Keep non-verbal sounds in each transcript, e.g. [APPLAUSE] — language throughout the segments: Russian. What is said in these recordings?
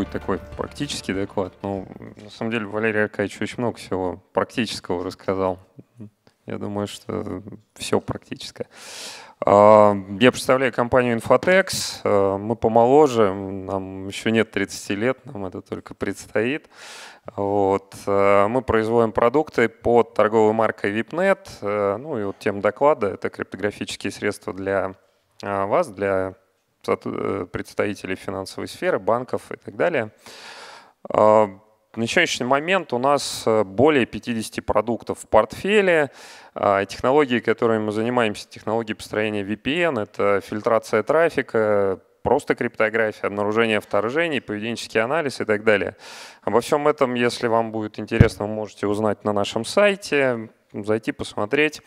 будет такой практический доклад. Ну, на самом деле Валерий Аркадьевич очень много всего практического рассказал. Я думаю, что все практическое. А, я представляю компанию Infotex. А, мы помоложе, нам еще нет 30 лет, нам это только предстоит. Вот. А, мы производим продукты под торговой маркой VIPNet. Ну и вот тем доклада — это криптографические средства для вас, для Э, представителей финансовой сферы, банков и так далее. А, на сегодняшний момент у нас э, более 50 продуктов в портфеле. А, технологии, которыми мы занимаемся, технологии построения VPN, это фильтрация трафика, просто криптография, обнаружение вторжений, поведенческий анализ и так далее. Обо всем этом, если вам будет интересно, вы можете узнать на нашем сайте зайти, посмотреть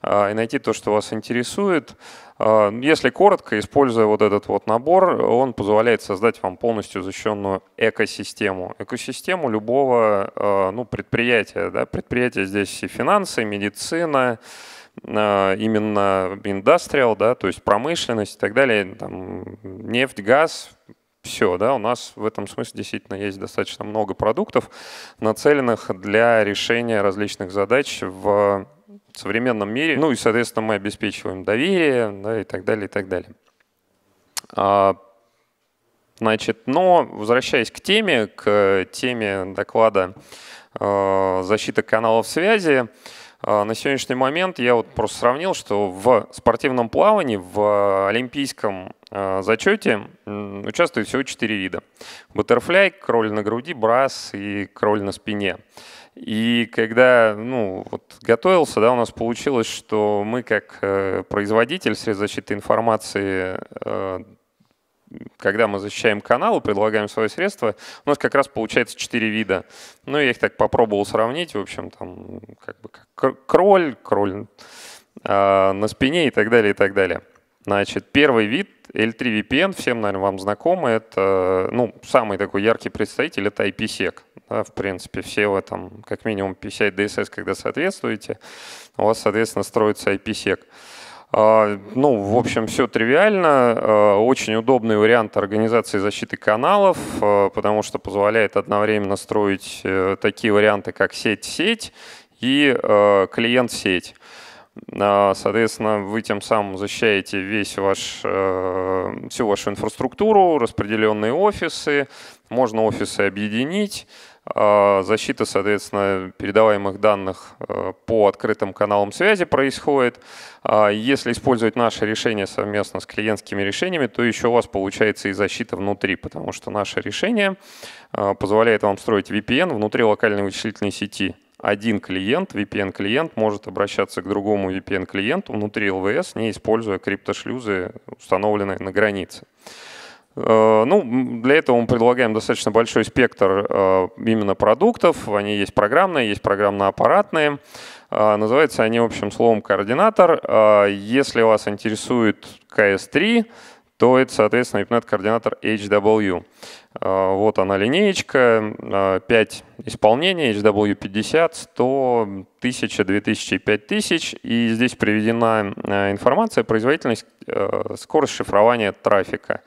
а, и найти то, что вас интересует. А, если коротко, используя вот этот вот набор, он позволяет создать вам полностью защищенную экосистему. Экосистему любого а, ну, предприятия. Да? Предприятие здесь и финансы, и медицина, именно индустриал, да, то есть промышленность и так далее, там, нефть, газ, все. Да? У нас в этом смысле действительно есть достаточно много продуктов, нацеленных для решения различных задач в современном мире. Ну и, соответственно, мы обеспечиваем доверие да, и так далее, и так далее. А, значит, но возвращаясь к теме, к теме доклада э, защиты каналов связи, э, на сегодняшний момент я вот просто сравнил, что в спортивном плавании, в олимпийском Э, зачете участвует всего четыре вида. Баттерфляй, кроль на груди, брас и кроль на спине. И когда ну, вот готовился, да, у нас получилось, что мы как э, производитель средств защиты информации э, когда мы защищаем канал и предлагаем свое средство, у нас как раз получается четыре вида. Ну, я их так попробовал сравнить, в общем, там как бы кроль, кроль э, на спине и так далее, и так далее. Значит, первый вид L3 VPN, всем, наверное, вам знакомы, это ну, самый такой яркий представитель, это IPsec. Да, в принципе, все вы там как минимум PCI DSS, когда соответствуете, у вас, соответственно, строится IPsec. А, ну, в общем, все тривиально. А, очень удобный вариант организации защиты каналов, а, потому что позволяет одновременно строить э, такие варианты, как сеть-сеть и э, клиент-сеть. сеть сеть и клиент сеть а, соответственно, вы тем самым защищаете весь ваш, э, всю вашу инфраструктуру, распределенные офисы, можно офисы объединить. А, защита, соответственно, передаваемых данных э, по открытым каналам связи происходит. А, если использовать наше решение совместно с клиентскими решениями, то еще у вас получается и защита внутри, потому что наше решение э, позволяет вам строить VPN внутри локальной вычислительной сети – один клиент, VPN-клиент, может обращаться к другому VPN-клиенту внутри ЛВС, не используя криптошлюзы, установленные на границе. Э, ну, для этого мы предлагаем достаточно большой спектр э, именно продуктов. Они есть программные, есть программно-аппаратные. Э, называются они в общем, словом координатор. Если вас интересует KS3, то это, соответственно, vpn координатор HW. Э, вот она линеечка, 5 э, исполнений, HW50, 100, 1000, 2000 и 5000. И здесь приведена э, информация, производительность, скорость шифрования трафика.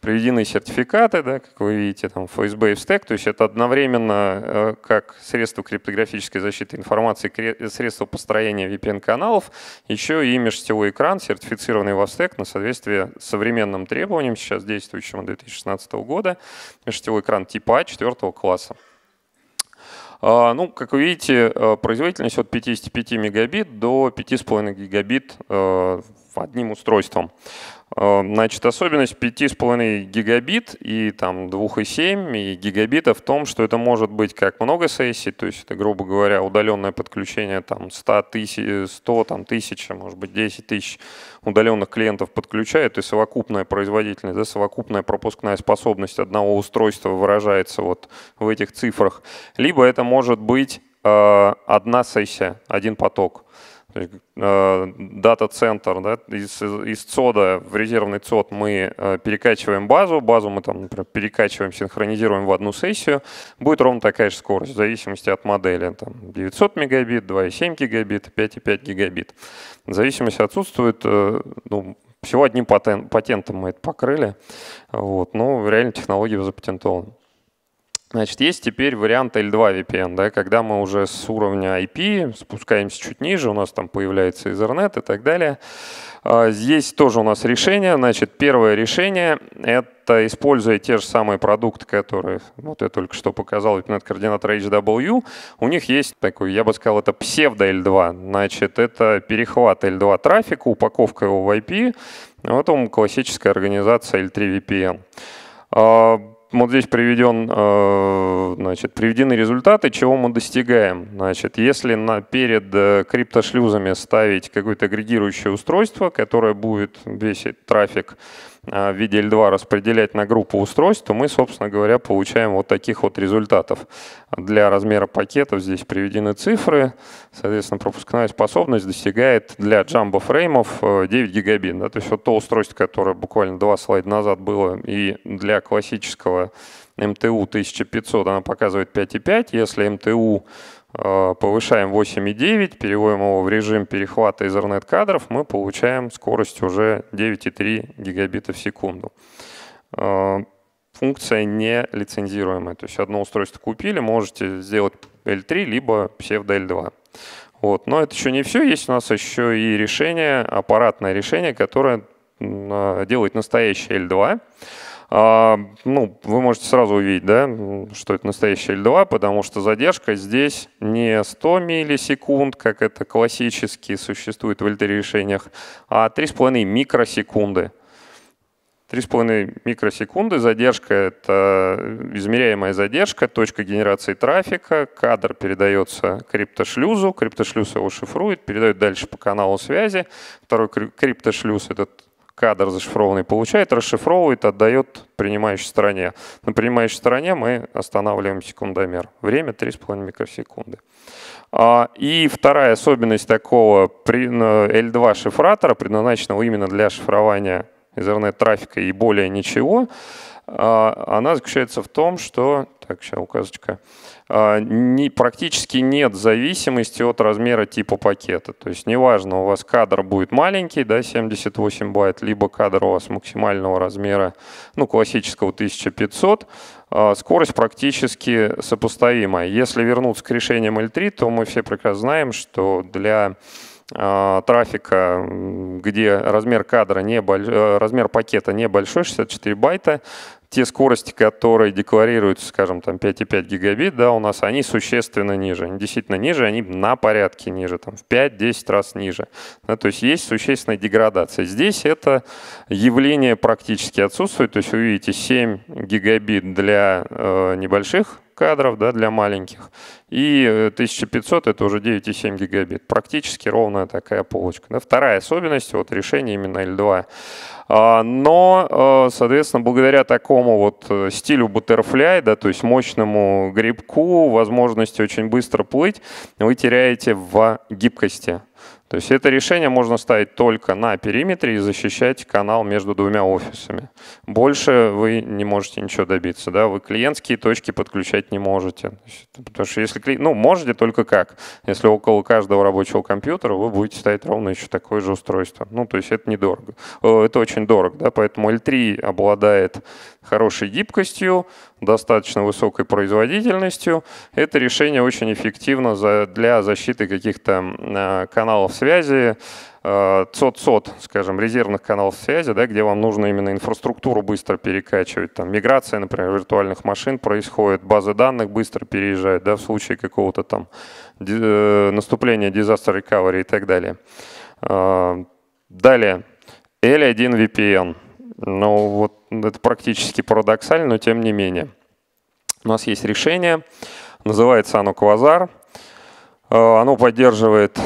Приведены сертификаты, да, как вы видите, там FSB и FSTEC, то есть это одновременно как средство криптографической защиты информации, средство построения VPN-каналов, еще и межсетевой экран, сертифицированный в FSTEC на соответствие современным требованиям, сейчас действующим 2016 года межсетевой экран типа А 4 класса. А, ну, как вы видите, э, производительность от 55 мегабит до 5,5 гигабит э, одним устройством. Э, значит, особенность 5,5 гигабит и там 2,7 и гигабита в том, что это может быть как много сессий, то есть это, грубо говоря, удаленное подключение там 100 тысяч, 100 там, тысяч, может быть 10 тысяч удаленных клиентов подключает, и совокупная производительность, да, совокупная пропускная способность одного устройства выражается вот в этих цифрах. Либо это может быть э, одна сессия, один поток. Э, дата-центр да, из, из ЦОДа в резервный ЦОД мы э, перекачиваем базу, базу мы там, например, перекачиваем, синхронизируем в одну сессию, будет ровно такая же скорость в зависимости от модели, там 900 мегабит, 2,7 гигабит, 5,5 гигабит. Зависимость отсутствует, э, ну, всего одним патент, патентом мы это покрыли, вот, но реально технология запатентована. Значит, есть теперь вариант L2 VPN, да, когда мы уже с уровня IP спускаемся чуть ниже, у нас там появляется Ethernet и так далее. А, здесь тоже у нас решение. Значит, первое решение — это, используя те же самые продукты, которые вот я только что показал, интернет-координатор HW, у них есть такой, я бы сказал, это псевдо-L2. Значит, это перехват L2 трафика, упаковка его в IP, вот он классическая организация L3 VPN. А, вот здесь приведен, э, значит, приведены результаты, чего мы достигаем. Значит, если на, перед э, криптошлюзами ставить какое-то агрегирующее устройство, которое будет весить трафик а, в виде L2 распределять на группу устройств, то мы, собственно говоря, получаем вот таких вот результатов. Для размера пакетов здесь приведены цифры. Соответственно, пропускная способность достигает для джамбо фреймов 9 э, гигабит. Да? То есть вот то устройство, которое буквально два слайда назад было, и для классического МТУ 1500 она показывает 5,5. Если МТУ Э, повышаем 8,9, переводим его в режим перехвата Ethernet кадров, мы получаем скорость уже 9,3 гигабита в секунду. Э, функция не лицензируемая, то есть одно устройство купили, можете сделать L3, либо псевдо L2. Вот. Но это еще не все, есть у нас еще и решение, аппаратное решение, которое делает настоящее L2. А, ну, вы можете сразу увидеть, да, что это настоящая L2, потому что задержка здесь не 100 миллисекунд, как это классически существует в LTR решениях, а 3,5 микросекунды. 3,5 микросекунды задержка — это измеряемая задержка, точка генерации трафика, кадр передается криптошлюзу, криптошлюз его шифрует, передает дальше по каналу связи. Второй криптошлюз — этот кадр зашифрованный получает, расшифровывает, отдает принимающей стороне. На принимающей стороне мы останавливаем секундомер. Время 3,5 микросекунды. А, и вторая особенность такого L2 шифратора, предназначенного именно для шифрования интернет трафика и более ничего, а, она заключается в том, что, так, сейчас указочка, а, не, практически нет зависимости от размера типа пакета. То есть неважно, у вас кадр будет маленький, да, 78 байт, либо кадр у вас максимального размера, ну, классического 1500, а, скорость практически сопоставимая. Если вернуться к решениям L3, то мы все прекрасно знаем, что для а, трафика, где размер кадра небольш... Э, размер пакета небольшой, 64 байта, те скорости, которые декларируются, скажем, там 5,5 гигабит, да, у нас они существенно ниже. Они действительно ниже, они на порядке ниже, там в 5-10 раз ниже. Да, то есть есть существенная деградация. Здесь это явление практически отсутствует. То есть вы видите 7 гигабит для э, небольших кадров да, для маленьких. И 1500 э, это уже 9,7 гигабит. Практически ровная такая полочка. Да. Вторая особенность вот, решения именно L2. А, но, э, соответственно, благодаря такому вот э, стилю Butterfly, да, то есть мощному грибку, возможности очень быстро плыть, вы теряете в гибкости. То есть это решение можно ставить только на периметре и защищать канал между двумя офисами. Больше вы не можете ничего добиться. Да? Вы клиентские точки подключать не можете. Потому что если клиент... Ну, можете только как. Если около каждого рабочего компьютера вы будете ставить ровно еще такое же устройство. Ну, то есть это недорого. Э, это очень дорого. Да? Поэтому L3 обладает хорошей гибкостью, достаточно высокой производительностью. Это решение очень эффективно для защиты каких-то а, каналов связи, сот-сот, э, скажем, резервных каналов связи, да, где вам нужно именно инфраструктуру быстро перекачивать. Там миграция, например, виртуальных машин происходит, базы данных быстро переезжают да, в случае какого-то там э, наступления disaster recovery и так далее. Э, далее, L1 VPN – ну, вот это практически парадоксально, но тем не менее. У нас есть решение, называется оно Квазар. Э, оно поддерживает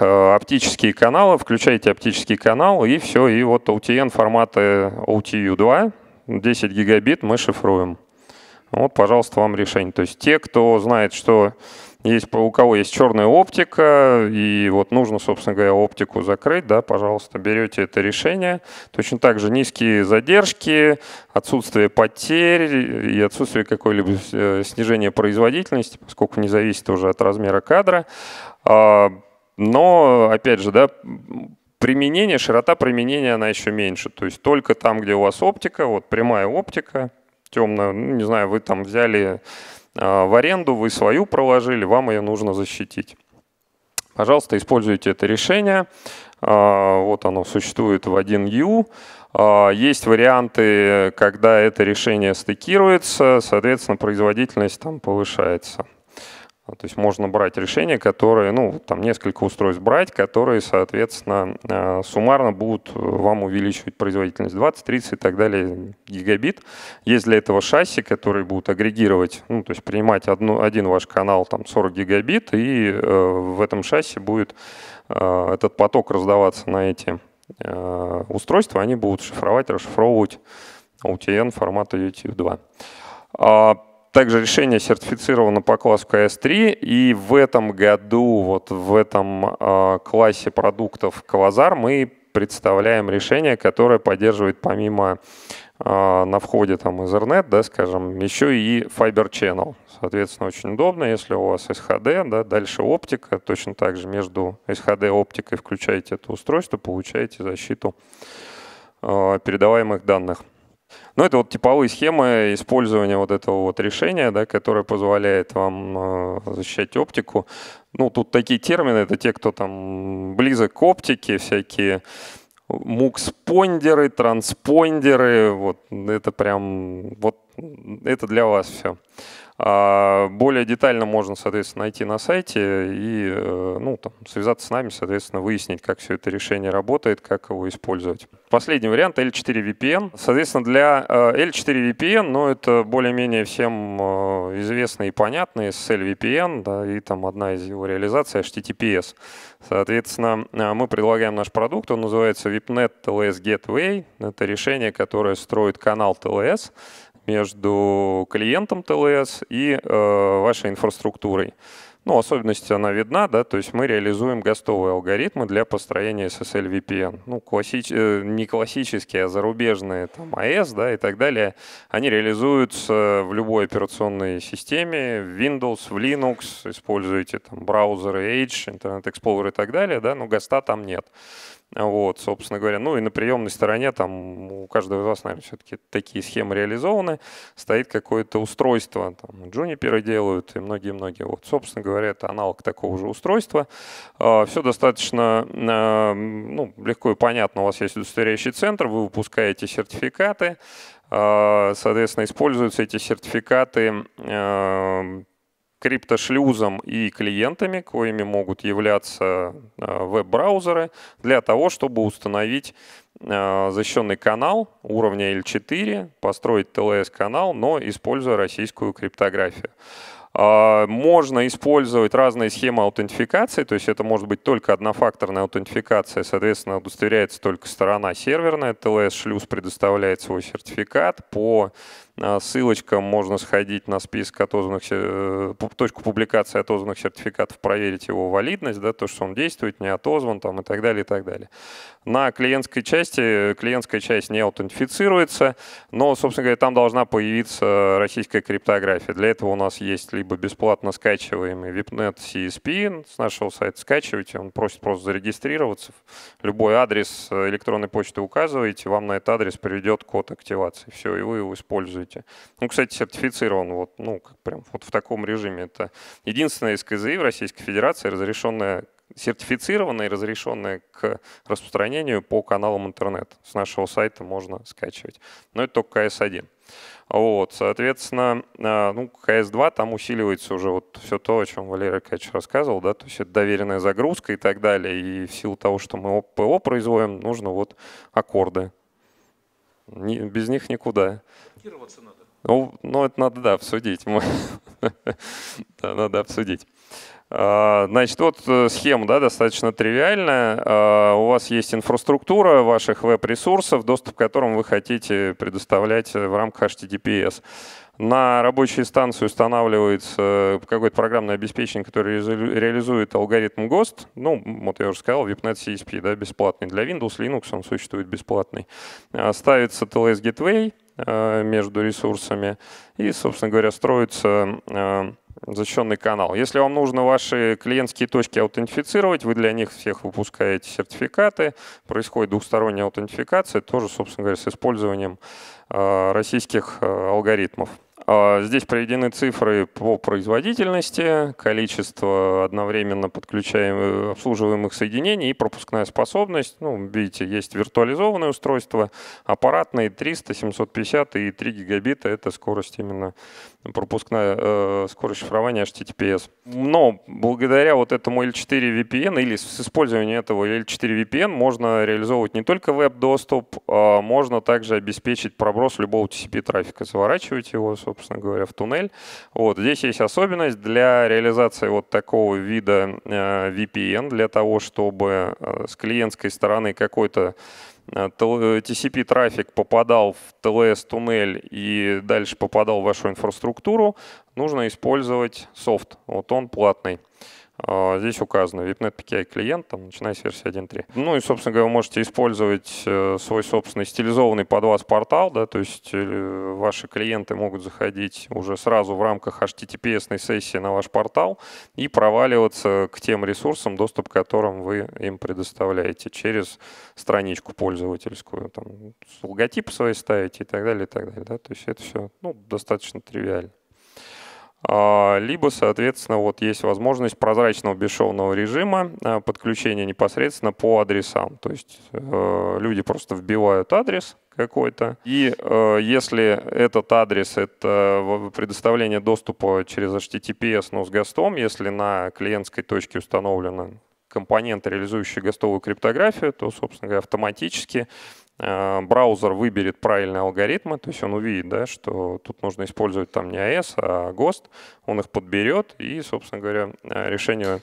э, оптические каналы, включаете оптический канал, и все, и вот OTN форматы OTU2, 10 гигабит мы шифруем. Вот, пожалуйста, вам решение. То есть те, кто знает, что есть, у кого есть черная оптика, и вот нужно, собственно говоря, оптику закрыть, да, пожалуйста, берете это решение. Точно так же низкие задержки, отсутствие потерь и отсутствие какой-либо э, снижения производительности, поскольку не зависит уже от размера кадра. А, но, опять же, да, применение, широта применения, она еще меньше. То есть только там, где у вас оптика, вот прямая оптика, темная, ну, не знаю, вы там взяли а, в аренду, вы свою проложили, вам ее нужно защитить. Пожалуйста, используйте это решение. А, вот оно существует в 1U. А, есть варианты, когда это решение стыкируется, соответственно, производительность там повышается. А, то есть можно брать решения, которые, ну, там несколько устройств брать, которые, соответственно, а, суммарно будут э, вам увеличивать производительность 20, 30 и так далее гигабит. Есть для этого шасси, которые будут агрегировать, ну, то есть принимать одну, один ваш канал там 40 гигабит, и э, в этом шасси будет э, этот поток раздаваться на эти э, устройства, они будут шифровать, расшифровывать UTN формата UTF-2. Также решение сертифицировано по классу КС3, и в этом году, вот в этом э, классе продуктов Квазар мы представляем решение, которое поддерживает помимо э, на входе там Ethernet, да, скажем, еще и Fiber Channel. Соответственно, очень удобно, если у вас SHD, да, дальше оптика, точно так же между SHD и оптикой включаете это устройство, получаете защиту э, передаваемых данных. Ну, это вот типовые схемы использования вот этого вот решения, да, которое позволяет вам э, защищать оптику. Ну, тут такие термины, это те, кто там близок к оптике, всякие мукспондеры, транспондеры, вот это прям вот это для вас все. А, более детально можно, соответственно, найти на сайте и э, ну, там, связаться с нами, соответственно, выяснить, как все это решение работает, как его использовать. Последний вариант L4 VPN. Соответственно, для э, L4 VPN, ну, это более-менее всем э, известный и понятный SL VPN, да, и там одна из его реализаций HTTPS. Соответственно, мы предлагаем наш продукт, он называется VIPNet TLS Gateway. Это решение, которое строит канал TLS между клиентом ТЛС и э, вашей инфраструктурой. Ну, особенность она видна, да, то есть мы реализуем гостовые алгоритмы для построения SSL VPN. Ну, классич... Э, не классические, а зарубежные, там, AS, да, и так далее. Они реализуются в любой операционной системе, в Windows, в Linux, используете там браузеры Edge, Internet Explorer и так далее, да, но ГОСТа там нет. Вот, собственно говоря. Ну и на приемной стороне там у каждого из вас, наверное, все-таки такие схемы реализованы. Стоит какое-то устройство, там джуниперы делают и многие-многие. Вот, собственно говоря, это аналог такого же устройства. А, Все достаточно а, ну, легко и понятно. У вас есть удостоверяющий центр, вы выпускаете сертификаты, а, соответственно, используются эти сертификаты криптошлюзом и клиентами, коими могут являться э, веб-браузеры, для того, чтобы установить э, защищенный канал уровня L4, построить TLS-канал, но используя российскую криптографию. А, можно использовать разные схемы аутентификации, то есть это может быть только однофакторная аутентификация, соответственно, удостоверяется только сторона серверная, TLS-шлюз предоставляет свой сертификат по а, ссылочка, можно сходить на список отозванных, э, точку публикации отозванных сертификатов, проверить его валидность, да, то, что он действует, не отозван там, и так далее, и так далее. На клиентской части, э, клиентская часть не аутентифицируется, но, собственно говоря, там должна появиться российская криптография. Для этого у нас есть либо бесплатно скачиваемый VIPNet CSP с нашего сайта скачивайте, он просит просто зарегистрироваться. Любой адрес э, электронной почты указываете, вам на этот адрес приведет код активации. Все, и вы его используете используете. Ну, кстати, сертифицирован вот, ну, как прям вот в таком режиме. Это единственная КЗИ в Российской Федерации, разрешенная сертифицированная и разрешенная к распространению по каналам интернет. С нашего сайта можно скачивать. Но это только КС-1. Вот, соответственно, а, ну, КС-2 там усиливается уже вот все то, о чем Валерий Аркадьевич рассказывал, да, то есть это доверенная загрузка и так далее. И в силу того, что мы ОПО производим, нужно вот аккорды не, без них никуда. Ну, ну, это надо, да, обсудить. [LAUGHS] да, надо обсудить. А, значит, вот э, схема да, достаточно тривиальная. А, у вас есть инфраструктура ваших веб-ресурсов, доступ к которым вы хотите предоставлять э, в рамках HTTPS. На рабочей станции устанавливается э, какое-то программное обеспечение, которое реализует алгоритм ГОСТ. Ну, вот я уже сказал, VIPNet CSP да, бесплатный. Для Windows, Linux он существует бесплатный. А, ставится TLS Gateway между ресурсами и, собственно говоря, строится защищенный канал. Если вам нужно ваши клиентские точки аутентифицировать, вы для них всех выпускаете сертификаты, происходит двухсторонняя аутентификация, тоже, собственно говоря, с использованием а, российских а, алгоритмов. А, здесь приведены цифры по производительности, количество одновременно подключаемых обслуживаемых соединений и пропускная способность. Ну, видите, есть виртуализованные устройства, аппаратные 300, 750 и 3 гигабита — это скорость именно пропускная э, скорость шифрования HTTPS. Но благодаря вот этому L4 VPN или с использованием этого L4 VPN можно реализовывать не только веб-доступ, а можно также обеспечить проброс любого TCP-трафика, заворачивать его, собственно говоря, в туннель. Вот. Здесь есть особенность для реализации вот такого вида э, VPN, для того, чтобы э, с клиентской стороны какой-то Э, TCP-трафик попадал в TLS-туннель и дальше попадал в вашу инфраструктуру, нужно использовать софт. Вот он платный. А, здесь указано VIPNet PKI клиент, там, начиная с версии 1.3. Ну и, собственно говоря, вы можете использовать э, свой собственный стилизованный под вас портал, да, то есть э, ваши клиенты могут заходить уже сразу в рамках HTTPS сессии на ваш портал и проваливаться к тем ресурсам, доступ к которым вы им предоставляете через страничку пользовательскую, там, логотип свои ставите и так далее, и так далее. Да? То есть это все ну, достаточно тривиально. А, либо, соответственно, вот есть возможность прозрачного бесшовного режима э, подключения непосредственно по адресам. То есть э, люди просто вбивают адрес какой-то. И э, если этот адрес — это предоставление доступа через HTTPS, но с гостом, если на клиентской точке установлено компоненты, реализующие гостовую криптографию, то, собственно говоря, автоматически Э, браузер выберет правильные алгоритмы, то есть он увидит, да, что тут нужно использовать там не AES, а ГОСТ, он их подберет и, собственно говоря, э, решение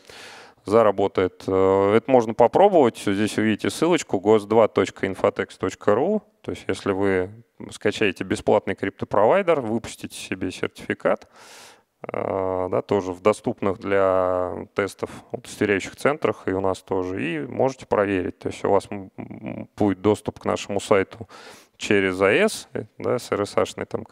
заработает. Э, это можно попробовать. Здесь увидите ссылочку gos2.infotex.ru. То есть если вы скачаете бесплатный криптопровайдер, выпустите себе сертификат, Э, да, тоже в доступных для тестов тестирующих центрах, и у нас тоже, и можете проверить. То есть у вас будет доступ к нашему сайту через АЭС, э, да, с RSH там,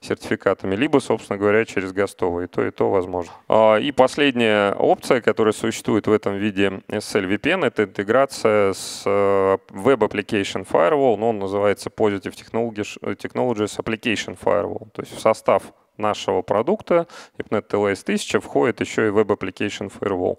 сертификатами, либо, собственно говоря, через ГОСТовые, то, и то возможно. А, и последняя опция, которая существует в этом виде SSL VPN, это интеграция с э, Web Application Firewall, но ну, он называется Positive Technologies Application Firewall, то есть в состав нашего продукта IPNET TLS 1000 входит еще и Web Application Firewall.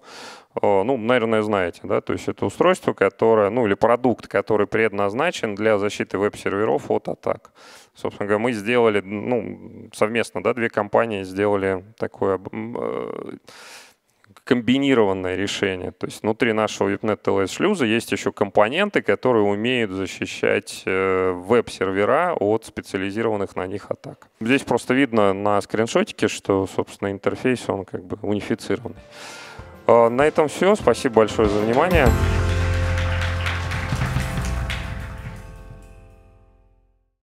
Ну, наверное, знаете, да, то есть это устройство, которое, ну, или продукт, который предназначен для защиты веб-серверов от атак. Собственно говоря, мы сделали, ну, совместно, да, две компании сделали такое э, комбинированное решение. То есть внутри нашего VIPNet TLS шлюза есть еще компоненты, которые умеют защищать э, веб-сервера от специализированных на них атак. Здесь просто видно на скриншотике, что, собственно, интерфейс, он как бы унифицированный. А, на этом все. Спасибо большое за внимание.